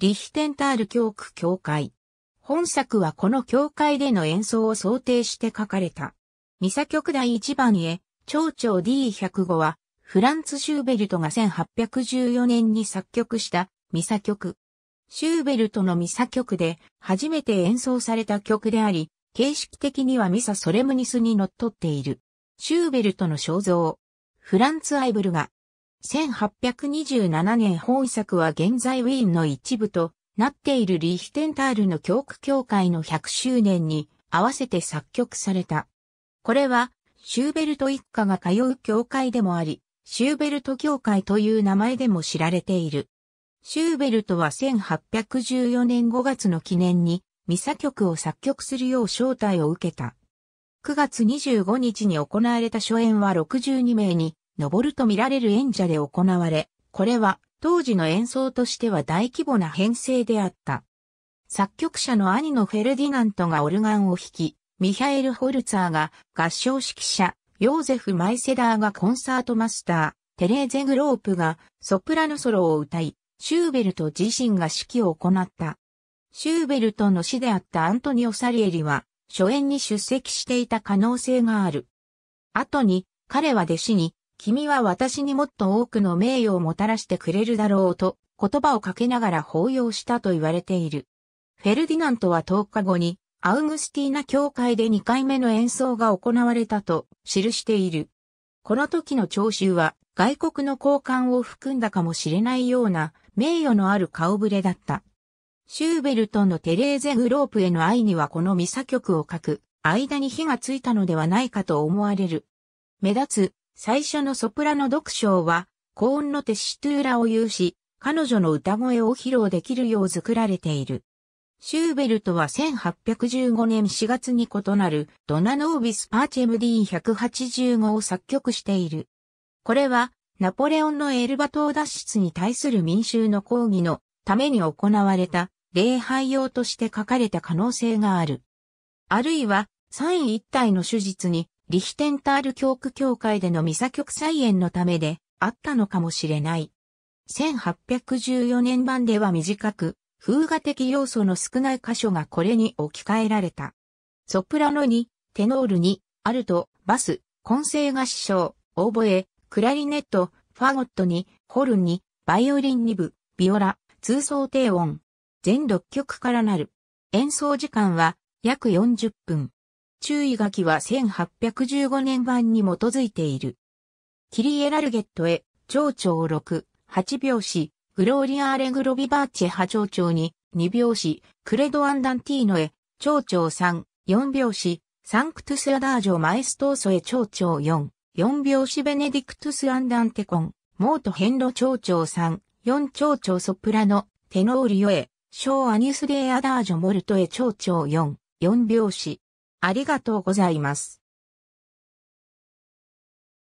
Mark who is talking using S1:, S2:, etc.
S1: リヒテンタール教区教会。本作はこの教会での演奏を想定して書かれた。ミサ曲第1番へ、蝶々 D105 は、フランツ・シューベルトが1814年に作曲したミサ曲。シューベルトのミサ曲で初めて演奏された曲であり、形式的にはミサ・ソレムニスに則っっている。シューベルトの肖像、フランツ・アイブルが1827年本作は現在ウィーンの一部となっているリヒテンタールの教区協会の100周年に合わせて作曲された。これはシューベルト一家が通う教会でもあり、シューベルト教会という名前でも知られている。シューベルトは1814年5月の記念にミサ曲を作曲するよう招待を受けた。9月25日に行われた初演は62名に登ると見られる演者で行われ、これは当時の演奏としては大規模な編成であった。作曲者の兄のフェルディナントがオルガンを弾き、ミハエル・ホルツァーが合唱指揮者、ヨーゼフ・マイセダーがコンサートマスター、テレーゼ・グロープがソプラノソロを歌い、シューベルト自身が指揮を行った。シューベルトの死であったアントニオ・サリエリは、初演に出席していた可能性がある。後に、彼は弟子に、君は私にもっと多くの名誉をもたらしてくれるだろうと言葉をかけながら抱擁したと言われている。フェルディナントは10日後にアウグスティーナ教会で2回目の演奏が行われたと記している。この時の聴衆は外国の交換を含んだかもしれないような名誉のある顔ぶれだった。シューベルトのテレーゼグロープへの愛にはこのミサ曲を書く間に火がついたのではないかと思われる。目立つ最初のソプラノ読書は、高音のテシトゥーラを有し、彼女の歌声を披露できるよう作られている。シューベルトは1815年4月に異なるドナノービスパーチェム D185 を作曲している。これはナポレオンのエルバ島脱出に対する民衆の抗議のために行われた礼拝用として書かれた可能性がある。あるいは三位一体の手術にリヒテンタール教区教会でのミサ曲再演のためであったのかもしれない。1814年版では短く、風画的要素の少ない箇所がこれに置き換えられた。ソプラノに、テノールに、アルト、バス、混声合唱、オーボエ、クラリネット、ファゴットに、ホルンに、バイオリン2部、ビオラ、通奏低音。全6曲からなる。演奏時間は約40分。注意書きは1815年版に基づいている。キリエ・ラルゲットへ、長々6、8拍子、グローリア・ーレグロ・ビバーチェ派長々に、2拍子、クレド・アンダンティーノへ、長々3、4拍子、サンクトゥス・アダージョ・マエストーソへ長々4、4拍子ベネディクトゥス・アンダンテコン、モート・ヘンロ長々3、4長調ソプラノ、テノーリオへ、ショーアニスデー・アダージョ・モルトへ長々4、4拍子、ありがとうございます。